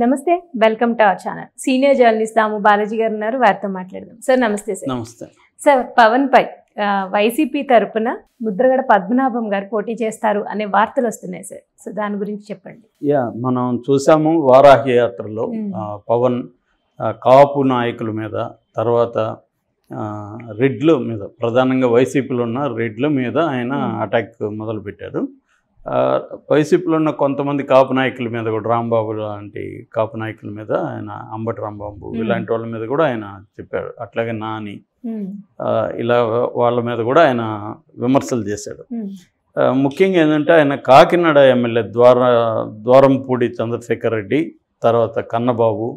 నమస్తే welcome to our channel senior journalist Damu Balaji గారు ఉన్నారు వారితో మాట్లాడదాం సార్ నమస్తే సార్ నమస్తే సార్ పవన్ పై వైసీపీ తరపున ముద్రగడ పద్మనాభం గారు పోటీ చేస్తారు అనే వార్తలు వస్తున్నాయి సార్ సో దాని గురించి చెప్పండి యా మనం చూసాము వారాహి యాత్రలో పవన్ కాపు నాయకుల మీద తర్వాత రెడ్ల మీద ప్రధానంగా వైసీపీలో ఉన్న రెడ్ల మీద ఆయన అటాక్ మొదలుపెట్టారు వైసీపీలో ఉన్న కొంతమంది కాపు నాయకుల మీద కూడా రాంబాబు లాంటి కాపు నాయకుల మీద ఆయన అంబటి రాంబాబు ఇలాంటి వాళ్ళ మీద కూడా ఆయన చెప్పాడు అట్లాగే నాని ఇలా వాళ్ళ మీద కూడా ఆయన విమర్శలు చేశాడు ముఖ్యంగా ఏంటంటే ఆయన కాకినాడ ఎమ్మెల్యే ద్వార ద్వారంపూడి చంద్రశేఖర్ రెడ్డి తర్వాత కన్నబాబు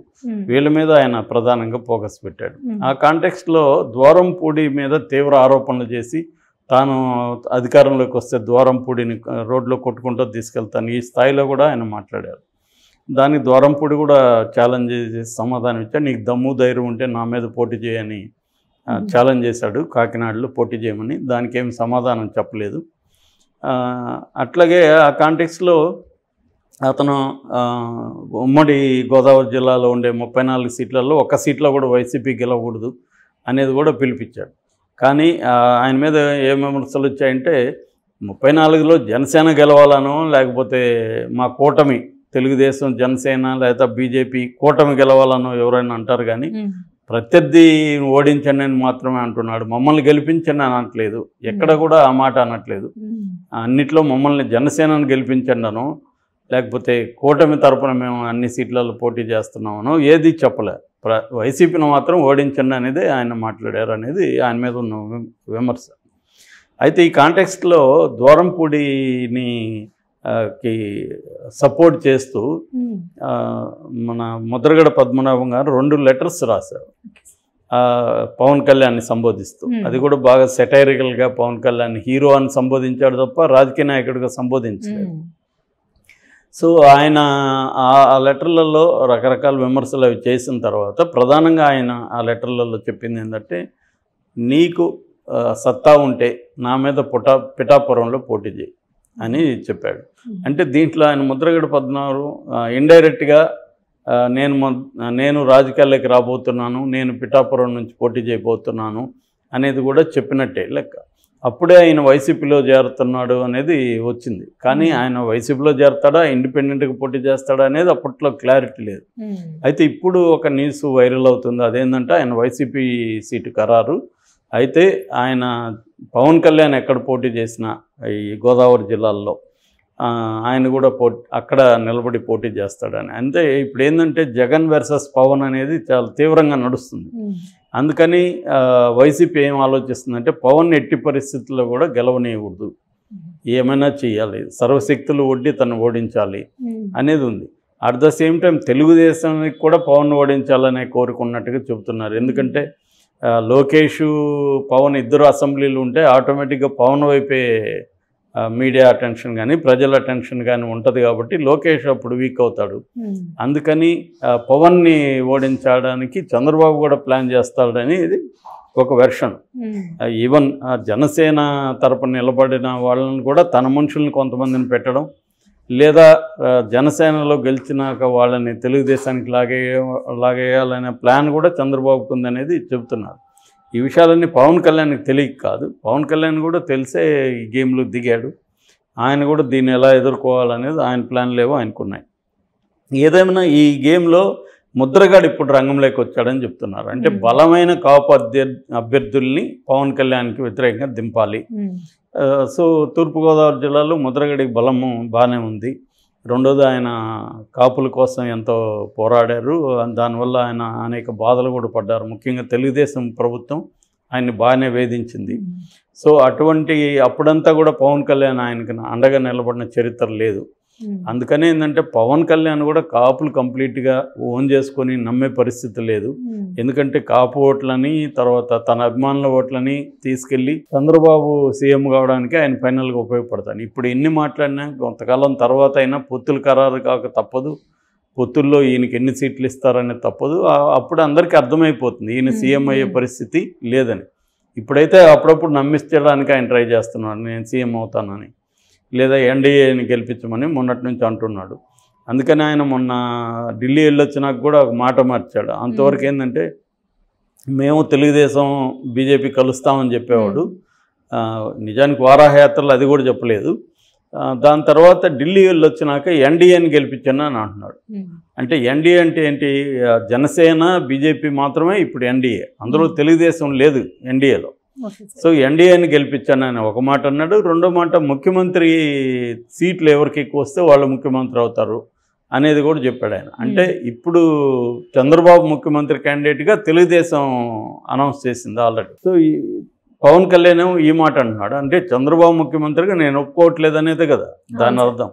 వీళ్ళ మీద ఆయన ప్రధానంగా ఫోకస్ పెట్టాడు ఆ కాంటెక్స్ట్లో ద్వారంపూడి మీద తీవ్ర ఆరోపణలు చేసి తాను అధికారంలోకి వస్తే ద్వారంపూడిని రోడ్లో కొట్టుకుంటూ తీసుకెళ్తాను ఈ స్థాయిలో కూడా ఆయన మాట్లాడారు దానికి ద్వారంపూడి కూడా ఛాలెంజ్ చేసి సమాధానం ఇచ్చాడు నీకు దమ్ము ధైర్యం ఉంటే నా మీద పోటీ చేయని ఛాలెంజ్ చేశాడు కాకినాడలో పోటీ చేయమని దానికి ఏమి సమాధానం చెప్పలేదు అట్లాగే ఆ కాంటెక్స్లో అతను ఉమ్మడి గోదావరి జిల్లాలో ఉండే ముప్పై నాలుగు సీట్లలో ఒక సీట్లో కూడా వైసీపీ గెలవకూడదు అనేది కూడా పిలిపించాడు కానీ ఆయన మీద ఏ విమర్శలు వచ్చాయంటే ముప్పై నాలుగులో జనసేన గెలవాలనో లేకపోతే మా కూటమి తెలుగుదేశం జనసేన లేదా బీజేపీ కూటమి గెలవాలనో ఎవరైనా అంటారు కానీ ప్రత్యర్థి ఓడించండి అని మాత్రమే అంటున్నాడు మమ్మల్ని గెలిపించండి అనట్లేదు ఎక్కడ కూడా ఆ మాట అనట్లేదు అన్నిట్లో మమ్మల్ని జనసేనను గెలిపించండి అను లేకపోతే కూటమి తరపున మేము అన్ని సీట్లలో పోటీ చేస్తున్నామను ఏది చెప్పలే ప్ర వైసీపీని మాత్రం ఓడించండి అనేది ఆయన మాట్లాడారు అనేది ఆయన మీద ఉన్న విమర్శ అయితే ఈ కాంటెక్స్ట్లో దూరంపూడిని కి సపోర్ట్ చేస్తూ మన ముద్రగడ పద్మనాభం గారు రెండు లెటర్స్ రాశారు పవన్ కళ్యాణ్ని సంబోధిస్తూ అది కూడా బాగా సెటైరికల్గా పవన్ కళ్యాణ్ హీరో అని సంబోధించాడు తప్ప రాజకీయ నాయకుడిగా సంబోధించలేదు సో ఆయన ఆ లెటర్లలో రకరకాల విమర్శలు అవి చేసిన తర్వాత ప్రధానంగా ఆయన ఆ లెటర్లలో చెప్పింది ఏంటంటే నీకు సత్తా ఉంటే నా మీద పుటా పిఠాపురంలో పోటీ చేయి అని చెప్పాడు అంటే దీంట్లో ఆయన ముద్రగడ పద్మనాభం ఇండైరెక్ట్గా నేను నేను రాజకీయాల్లోకి రాబోతున్నాను నేను పిఠాపురం నుంచి పోటీ చేయబోతున్నాను అనేది కూడా చెప్పినట్టే లెక్క అప్పుడే ఆయన వైసీపీలో చేరుతున్నాడు అనేది వచ్చింది కానీ ఆయన వైసీపీలో చేరుతాడా ఇండిపెండెంట్గా పోటీ చేస్తాడా అనేది అప్పట్లో క్లారిటీ లేదు అయితే ఇప్పుడు ఒక న్యూస్ వైరల్ అవుతుంది అదేంటంటే ఆయన వైసీపీ సీటు ఖరారు అయితే ఆయన పవన్ కళ్యాణ్ ఎక్కడ పోటీ చేసినా ఈ గోదావరి జిల్లాల్లో ఆయన కూడా పో అక్కడ నిలబడి పోటీ చేస్తాడని అంతే ఇప్పుడు ఏంటంటే జగన్ వర్సెస్ పవన్ అనేది చాలా తీవ్రంగా నడుస్తుంది అందుకని వైసీపీ ఏం ఆలోచిస్తుందంటే పవన్ ఎట్టి పరిస్థితుల్లో కూడా గెలవనేయకూడదు ఏమైనా చేయాలి సర్వశక్తులు ఒడ్డి తను ఓడించాలి hmm. అనేది ఉంది అట్ ద సేమ్ టైం తెలుగుదేశానికి కూడా పవన్ ఓడించాలనే కోరిక ఉన్నట్టుగా చెబుతున్నారు ఎందుకంటే లోకేష్ పవన్ ఇద్దరు అసెంబ్లీలు ఉంటే ఆటోమేటిక్గా పవన్ వైపే మీడియా అటెన్షన్ కానీ ప్రజల అటెన్షన్ కానీ ఉంటుంది కాబట్టి లోకేష్ అప్పుడు వీక్ అవుతాడు hmm. అందుకని పవన్ని ఓడించడానికి చంద్రబాబు కూడా ప్లాన్ చేస్తాడని ఇది ఒక వెర్షన్ ఈవెన్ hmm. జనసేన తరపున నిలబడిన వాళ్ళని కూడా తన మనుషుల్ని కొంతమందిని పెట్టడం లేదా జనసేనలో గెలిచినాక వాళ్ళని తెలుగుదేశానికి లాగే లాగేయాలనే ప్లాన్ కూడా చంద్రబాబుకు ఉందనేది చెబుతున్నారు ఈ విషయాలన్నీ పవన్ కళ్యాణ్కి తెలియక కాదు పవన్ కళ్యాణ్ కూడా తెలిసే ఈ గేమ్లో దిగాడు ఆయన కూడా దీన్ని ఎలా ఎదుర్కోవాలనేది ఆయన ప్లాన్లేవో ఆయనకున్నాయి ఏదేమైనా ఈ గేమ్లో ముద్రగాడు ఇప్పుడు రంగంలోకి వచ్చాడని చెప్తున్నారు అంటే బలమైన కాపు అభ్యర్థుల్ని పవన్ కళ్యాణ్కి వ్యతిరేకంగా దింపాలి సో తూర్పుగోదావరి జిల్లాలో ముద్రగడికి బలము బాగానే ఉంది రెండోది ఆయన కాపుల కోసం ఎంతో పోరాడారు దానివల్ల ఆయన అనేక బాధలు కూడా పడ్డారు ముఖ్యంగా తెలుగుదేశం ప్రభుత్వం ఆయన్ని బాగానే వేధించింది సో అటువంటి అప్పుడంతా కూడా పవన్ కళ్యాణ్ ఆయనకి అండగా నిలబడిన చరిత్ర లేదు Hmm. అందుకనే ఏంటంటే పవన్ కళ్యాణ్ కూడా కాపులు కంప్లీట్గా ఓన్ చేసుకొని నమ్మే పరిస్థితి లేదు hmm. ఎందుకంటే కాపు ఓట్లని తర్వాత తన అభిమానుల ఓట్లని తీసుకెళ్ళి చంద్రబాబు సీఎం కావడానికి ఆయన ఫైనల్గా ఉపయోగపడతాను ఇప్పుడు ఎన్ని మాట్లాడినా కొంతకాలం తర్వాత అయినా పొత్తులు ఖరారు కాక తప్పదు పొత్తుల్లో ఈయనకి ఎన్ని సీట్లు ఇస్తారనే తప్పదు అప్పుడు అందరికీ అర్థమైపోతుంది ఈయన hmm. సీఎం అయ్యే పరిస్థితి లేదని ఇప్పుడైతే అప్పుడప్పుడు నమ్మిస్తేయడానికి ఆయన ట్రై చేస్తున్నాడు నేను సీఎం అవుతానని లేదా ఎన్డీఏని గెలిపించమని మొన్నటి నుంచి అంటున్నాడు అందుకని ఆయన మొన్న ఢిల్లీ వెళ్ళొచ్చినాక కూడా ఒక మాట మార్చాడు అంతవరకు ఏంటంటే మేము తెలుగుదేశం బీజేపీ కలుస్తామని చెప్పేవాడు నిజానికి వారాహయాత్రలు అది కూడా చెప్పలేదు దాని తర్వాత ఢిల్లీ వెళ్ళొచ్చినాక ఎన్డీఏని గెలిపించాను అని అంటున్నాడు అంటే ఎన్డీఏ అంటే ఏంటి జనసేన బీజేపీ మాత్రమే ఇప్పుడు ఎన్డీఏ అందులో తెలుగుదేశం లేదు ఎన్డీఏలో సో ఎన్డీఏని గెలిపించాను అని ఒక మాట అన్నాడు రెండో మాట ముఖ్యమంత్రి సీట్లు ఎవరికి ఎక్కువ వస్తే వాళ్ళు ముఖ్యమంత్రి అవుతారు అనేది కూడా చెప్పాడు ఆయన అంటే ఇప్పుడు చంద్రబాబు ముఖ్యమంత్రి క్యాండిడేట్గా తెలుగుదేశం అనౌన్స్ చేసింది ఆల్రెడీ సో పవన్ కళ్యాణ్ ఈ మాట అంటున్నాడు అంటే చంద్రబాబు ముఖ్యమంత్రిగా నేను ఒప్పుకోవట్లేదు అనేది కదా దాని అర్థం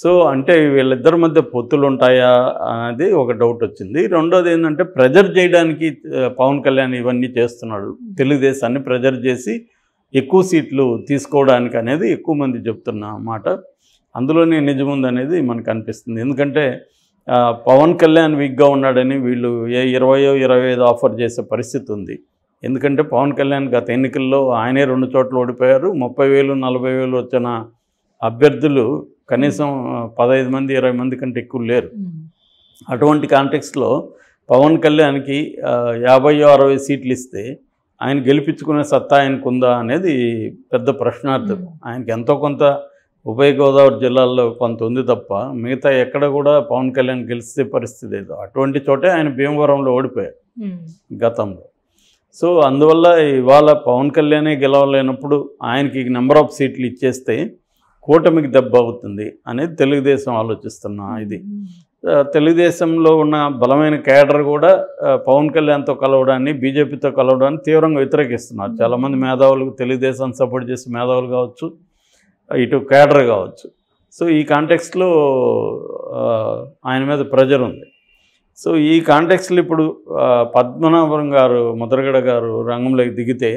సో అంటే వీళ్ళిద్దరి మధ్య పొత్తులు ఉంటాయా అనేది ఒక డౌట్ వచ్చింది రెండోది ఏంటంటే ప్రెజర్ చేయడానికి పవన్ కళ్యాణ్ ఇవన్నీ చేస్తున్నాడు తెలుగుదేశాన్ని ప్రెజర్ చేసి ఎక్కువ సీట్లు తీసుకోవడానికి అనేది ఎక్కువ మంది చెప్తున్న మాట అందులోనే నిజముందనేది మనకు అనిపిస్తుంది ఎందుకంటే పవన్ కళ్యాణ్ వీక్గా ఉన్నాడని వీళ్ళు ఏ ఇరవయో ఇరవై ఐదు ఆఫర్ చేసే పరిస్థితి ఉంది ఎందుకంటే పవన్ కళ్యాణ్ గత ఎన్నికల్లో ఆయనే రెండు చోట్ల ఓడిపోయారు ముప్పై వేలు నలభై వేలు వచ్చిన అభ్యర్థులు కనీసం పదహైదు మంది ఇరవై మంది కంటే ఎక్కువ లేరు అటువంటి కాంటెక్స్లో పవన్ కళ్యాణ్కి యాభై అరవై సీట్లు ఇస్తే ఆయన గెలిపించుకునే సత్తా ఉందా అనేది పెద్ద ప్రశ్నార్థం ఆయనకి ఎంతో కొంత ఉభయ గోదావరి జిల్లాల్లో కొంత ఉంది తప్ప మిగతా ఎక్కడ కూడా పవన్ కళ్యాణ్ గెలిచే పరిస్థితి లేదు అటువంటి చోటే ఆయన భీమవరంలో ఓడిపోయారు గతంలో సో అందువల్ల ఇవాళ పవన్ కళ్యాణే గెలవలేనప్పుడు ఆయనకి నెంబర్ ఆఫ్ సీట్లు ఇచ్చేస్తే కూటమికి దెబ్బ అవుతుంది అనేది తెలుగుదేశం ఆలోచిస్తున్న ఇది తెలుగుదేశంలో ఉన్న బలమైన కేడర్ కూడా పవన్ కళ్యాణ్తో కలవడాన్ని బీజేపీతో కలవడాన్ని తీవ్రంగా వ్యతిరేకిస్తున్నారు చాలామంది మేధావులకు తెలుగుదేశాన్ని సపోర్ట్ చేసే మేధావులు కావచ్చు ఇటు కేడర్ కావచ్చు సో ఈ కాంటెక్స్లో ఆయన మీద ప్రెజర్ ఉంది సో ఈ కాంటెక్స్లో ఇప్పుడు పద్మనాభం గారు ముద్రగడ గారు రంగంలోకి దిగితే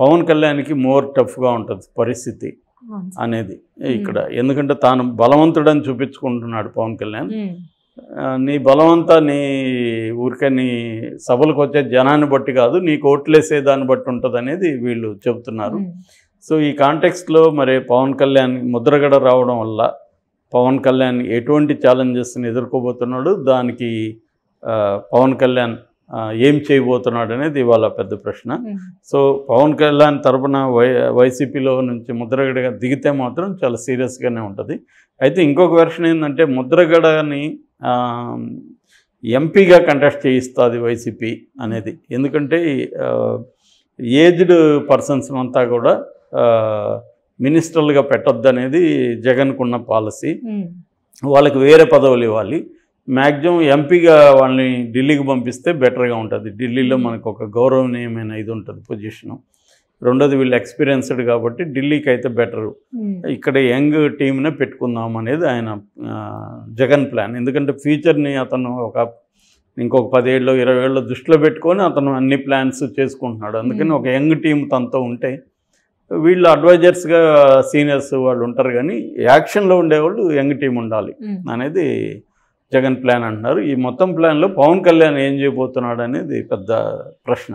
పవన్ కళ్యాణ్కి మోర్ టఫ్గా ఉంటుంది పరిస్థితి అనేది ఇక్కడ ఎందుకంటే తాను బలవంతుడని చూపించుకుంటున్నాడు పవన్ కళ్యాణ్ నీ బలవంతా నీ ఊరికే నీ సభలకు వచ్చే జనాన్ని బట్టి కాదు నీకు ఓట్లేసే దాన్ని బట్టి ఉంటుంది అనేది వీళ్ళు చెబుతున్నారు సో ఈ కాంటెక్స్ట్లో మరి పవన్ కళ్యాణ్ ముద్రగడ రావడం వల్ల పవన్ కళ్యాణ్ ఎటువంటి ఛాలెంజెస్ని ఎదుర్కోబోతున్నాడు దానికి పవన్ కళ్యాణ్ ఏం చేయబోతున్నాడు అనేది ఇవాళ పెద్ద ప్రశ్న సో పవన్ కళ్యాణ్ తరపున వై వైసీపీలో నుంచి ముద్రగడగా దిగితే మాత్రం చాలా సీరియస్గానే ఉంటుంది అయితే ఇంకొక వెర్షన్ ఏంటంటే ముద్రగడని ఎంపీగా కంటెస్ట్ చేయిస్తుంది వైసీపీ అనేది ఎందుకంటే ఏజ్డ్ పర్సన్స్ అంతా కూడా మినిస్టర్లుగా అనేది జగన్కున్న పాలసీ వాళ్ళకి వేరే పదవులు ఇవ్వాలి మ్యాక్సిమం ఎంపీగా వాళ్ళని ఢిల్లీకి పంపిస్తే బెటర్గా ఉంటుంది ఢిల్లీలో మనకు ఒక గౌరవనీయమైన ఇది ఉంటుంది పొజిషను రెండోది వీళ్ళు ఎక్స్పీరియన్స్డ్ కాబట్టి ఢిల్లీకి అయితే బెటరు ఇక్కడ యంగ్ టీమ్నే పెట్టుకుందాం అనేది ఆయన జగన్ ప్లాన్ ఎందుకంటే ఫ్యూచర్ని అతను ఒక ఇంకొక పదేళ్ళు ఇరవై ఏళ్ళు దృష్టిలో పెట్టుకొని అతను అన్ని ప్లాన్స్ చేసుకుంటున్నాడు అందుకని ఒక యంగ్ టీం తనతో ఉంటే వీళ్ళు అడ్వైజర్స్గా సీనియర్స్ వాళ్ళు ఉంటారు కానీ యాక్షన్లో ఉండేవాళ్ళు యంగ్ టీం ఉండాలి అనేది జగన్ ప్లాన్ అంటున్నారు ఈ మొత్తం ప్లాన్లో పవన్ కళ్యాణ్ ఏం చేయబోతున్నాడు అనేది పెద్ద ప్రశ్న